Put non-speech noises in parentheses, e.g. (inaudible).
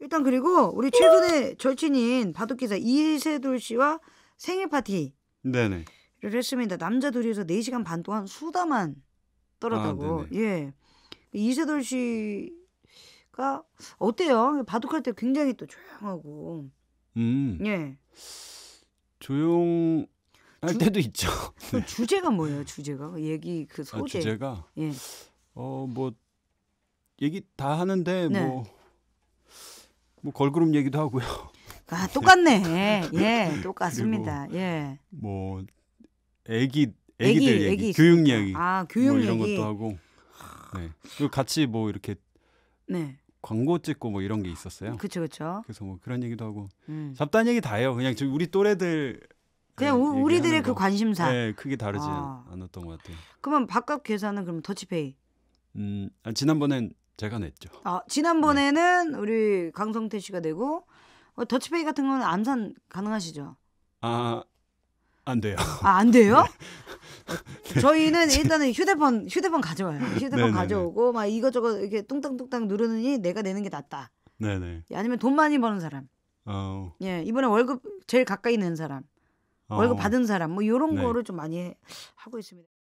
일단 그리고 우리 최근에 절친인 바둑기사 이세돌 씨와 생일 파티를 했습니다. 남자 둘이서 4시간 반 동안 수다만 떨었다고. 아, 예. 이세돌 씨가 어때요? 바둑할 때 굉장히 또 조용하고. 음. 예. 조용 할 주, 때도 있죠. 네. 주제가 뭐예요? 주제가 얘기 그 아, 소재. 아, 주제가 예. 어 뭐 얘기 다 하는데 네. 뭐뭐 걸그룹 얘기도 하고요. 아 똑같네. (laughs) 예, 예, 똑같습니다. 예. 뭐 애기 애기들 애기, 얘기, 애기 교육 있 이야기, 아 뭐 교육 뭐 이런 얘기. 것도 하고. 네. 그리고 같이 뭐 이렇게 네. 광고 찍고 뭐 이런 게 있었어요. 그렇죠, 그렇죠. 그래서 뭐 그런 얘기도 하고 음. 잡다한 얘기 다 해요. 그냥 지금 우리 또래들 그냥 우리들의 그 관심사. 네, 크게 다르지 아. 않았던 것 같아요. 그러면 바깥 계산은 그럼 터치페이. 음, 아, 지난번엔 제가 냈죠. 아 지난번에는 네. 우리 강성태 씨가 내고 어, 더치페이 같은 건 암산 가능하시죠? 아안 돼요. 아안 돼요? (laughs) 네. 어, 저희는 일단은 휴대폰 휴대폰 가져와요. 휴대폰 네네네. 네, 가져오고 네. 막 이것저것 이렇게 뚱땅뚱땅 누르느니 내가 내는 게 낫다. 네네. 네. 예, 아니면 돈 많이 버는 사람. 어. 예 이번에 월급 제일 가까이 낸 사람. 어. 월급 받은 사람 뭐 이런 네. 거를 좀 많이 하고 있습니다.